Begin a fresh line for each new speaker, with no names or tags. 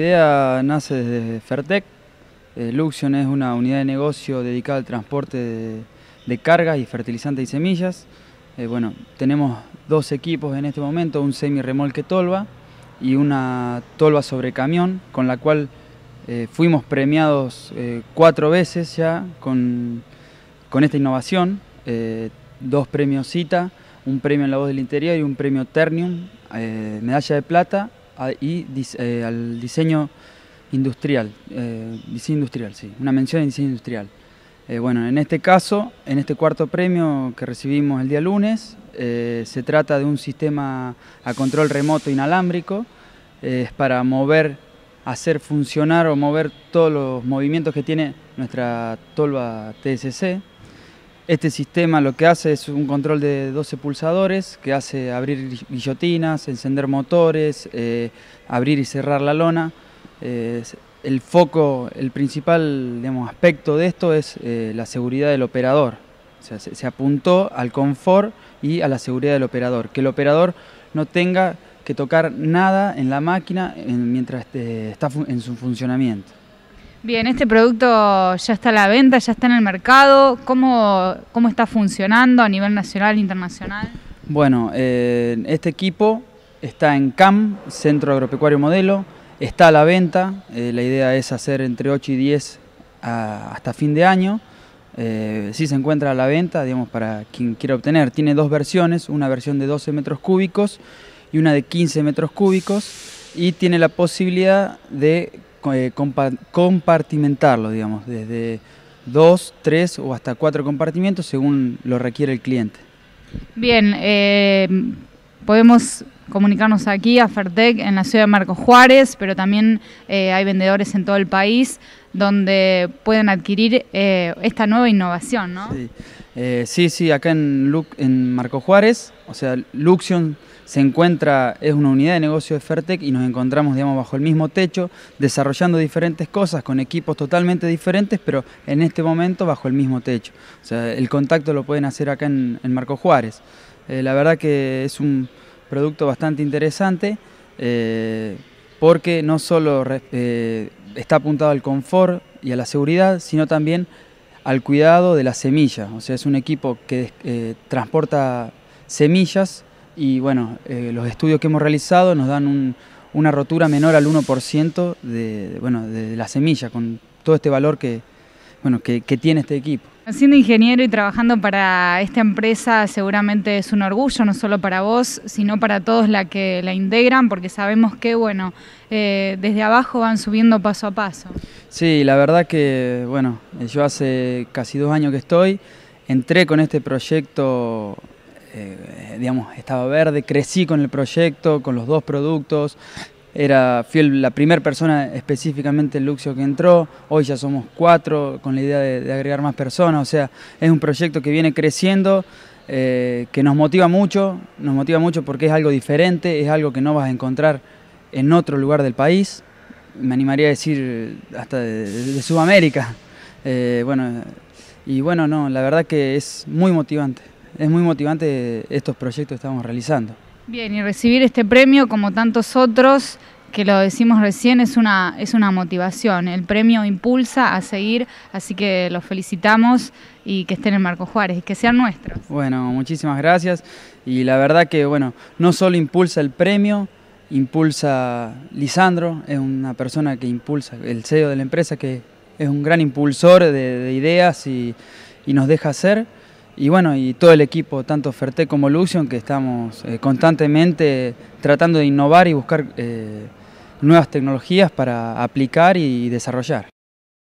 idea nace desde Fertec. Eh, Luxion es una unidad de negocio dedicada al transporte de, cargas y fertilizantes y semillas. Eh, bueno, tenemos dos equipos en este momento, un semi-remolque tolva y una tolva sobre camión, con la cual eh, fuimos premiados cuatro veces ya con, con esta innovación. dos premios CITA, un premio en la voz del interior y un premio Ternium, medalla de plata Ah, y eh, al diseño industrial, eh, diseño industrial, sí, una mención de diseño industrial. Eh, bueno, en este caso, en este cuarto premio que recibimos el día lunes, se trata de un sistema a control remoto inalámbrico, es para mover, hacer funcionar o mover todos los movimientos que tiene nuestra tolva TSC, este sistema lo que hace es un control de 12 pulsadores que hace abrir guillotinas, encender motores, eh, abrir y cerrar la lona. Eh, el foco, el principal aspecto de esto es eh, la seguridad del operador. se, apuntó al confort y a la seguridad del operador. Que el operador no tenga que tocar nada en la máquina mientras está en su funcionamiento.
Bien, este producto ya está a la venta, ya está en el mercado. ¿Cómo, cómo está funcionando a nivel nacional e internacional?
Bueno, eh, este equipo está en CAM, Centro Agropecuario Modelo, está a la venta. Eh, la idea es hacer entre 8 y 10 hasta fin de año. si eh, sí se encuentra a la venta, digamos, para quien quiera obtener. Tiene dos versiones, una versión de 12 metros cúbicos y una de 15 metros cúbicos y tiene la posibilidad de eh, compartimentarlo, digamos, desde dos, tres o hasta cuatro compartimientos según lo requiere el cliente.
Bien, eh, podemos comunicarnos aquí a Fertec en la ciudad de Marcos Juárez, pero también eh, hay vendedores en todo el país donde pueden adquirir esta nueva innovación, ¿no?
Eh, sí, sí, acá en, en Marco Juárez, o sea, Luxion se encuentra, es una unidad de negocio de Fertec y nos encontramos, digamos, bajo el mismo techo, desarrollando diferentes cosas con equipos totalmente diferentes, pero en este momento bajo el mismo techo. O sea, el contacto lo pueden hacer acá en, Marco Juárez. Eh, la verdad que es un producto bastante interesante eh, porque no solo está apuntado al confort y a la seguridad, sino también al cuidado de la semilla. O sea, es un equipo que eh, transporta semillas y bueno, eh, los estudios que hemos realizado nos dan una rotura menor al 1% de, de la semilla, con todo este valor que, bueno, que, tiene este equipo.
Siendo ingeniero y trabajando para esta empresa seguramente es un orgullo, no solo para vos, sino para todos la que la integran, porque sabemos que, bueno, eh, desde abajo van subiendo paso a paso.
Sí, la verdad que, bueno, eh, yo hace casi dos años que estoy, entré con este proyecto, eh, digamos, estaba verde, crecí con el proyecto, con los dos productos, era la primera persona específicamente Luxio que entró, hoy ya somos cuatro con la idea de, agregar más personas, o sea, es un proyecto que viene creciendo, eh, que nos motiva mucho, nos motiva mucho porque es algo diferente, es algo que no vas a encontrar en otro lugar del país, me animaría a decir hasta de, Sudamérica, eh, bueno, y bueno, no, la verdad que es muy motivante, es muy motivante estos proyectos que estamos realizando.
Bien, y recibir este premio como tantos otros que lo decimos recién, es una, es una motivación. El premio impulsa a seguir, así que los felicitamos y que estén en Marco Juárez y que sean nuestros.
Bueno, muchísimas gracias. Y la verdad que, bueno, no solo impulsa el premio, impulsa Lisandro, es una persona que impulsa, el CEO de la empresa, que es un gran impulsor de, ideas y, y nos deja hacer y bueno, y todo el equipo, tanto Ferté como Luxion, que estamos eh, constantemente tratando de innovar y buscar eh, nuevas tecnologías para aplicar y desarrollar.